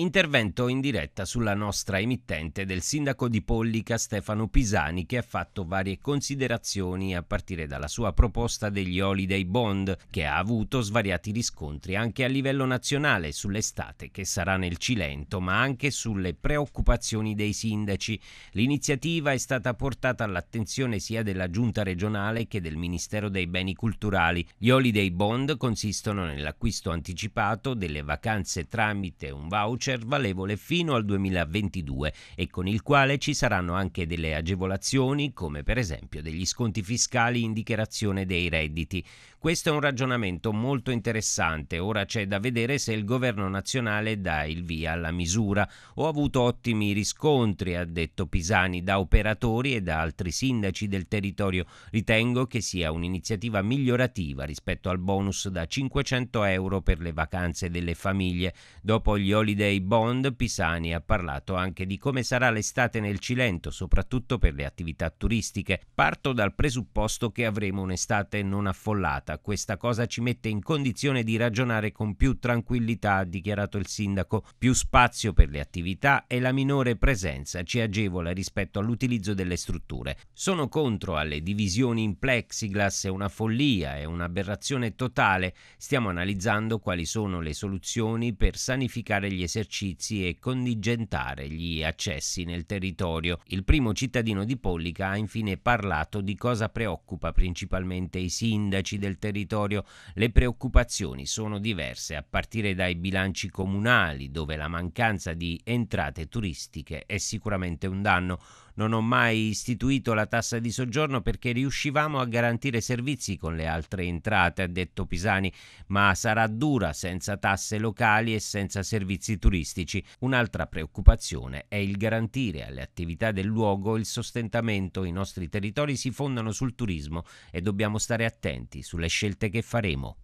Intervento in diretta sulla nostra emittente del sindaco di Pollica Stefano Pisani che ha fatto varie considerazioni a partire dalla sua proposta degli holiday bond che ha avuto svariati riscontri anche a livello nazionale sull'estate che sarà nel Cilento ma anche sulle preoccupazioni dei sindaci. L'iniziativa è stata portata all'attenzione sia della giunta regionale che del Ministero dei Beni Culturali. Gli holiday bond consistono nell'acquisto anticipato delle vacanze tramite un voucher cervalevole fino al 2022 e con il quale ci saranno anche delle agevolazioni come per esempio degli sconti fiscali in dichiarazione dei redditi. Questo è un ragionamento molto interessante, ora c'è da vedere se il governo nazionale dà il via alla misura. Ho avuto ottimi riscontri, ha detto Pisani, da operatori e da altri sindaci del territorio. Ritengo che sia un'iniziativa migliorativa rispetto al bonus da 500 euro per le vacanze delle famiglie. Dopo gli holiday dei bond, Pisani ha parlato anche di come sarà l'estate nel Cilento, soprattutto per le attività turistiche. Parto dal presupposto che avremo un'estate non affollata. Questa cosa ci mette in condizione di ragionare con più tranquillità, ha dichiarato il sindaco. Più spazio per le attività e la minore presenza ci agevola rispetto all'utilizzo delle strutture. Sono contro alle divisioni in plexiglass, è una follia, è un'aberrazione totale. Stiamo analizzando quali sono le soluzioni per sanificare gli esercizi esercizi e condigentare gli accessi nel territorio. Il primo cittadino di Pollica ha infine parlato di cosa preoccupa principalmente i sindaci del territorio. Le preoccupazioni sono diverse a partire dai bilanci comunali dove la mancanza di entrate turistiche è sicuramente un danno. Non ho mai istituito la tassa di soggiorno perché riuscivamo a garantire servizi con le altre entrate, ha detto Pisani, ma sarà dura senza tasse locali e senza servizi turistici turistici, un'altra preoccupazione è il garantire alle attività del luogo il sostentamento. I nostri territori si fondano sul turismo e dobbiamo stare attenti sulle scelte che faremo.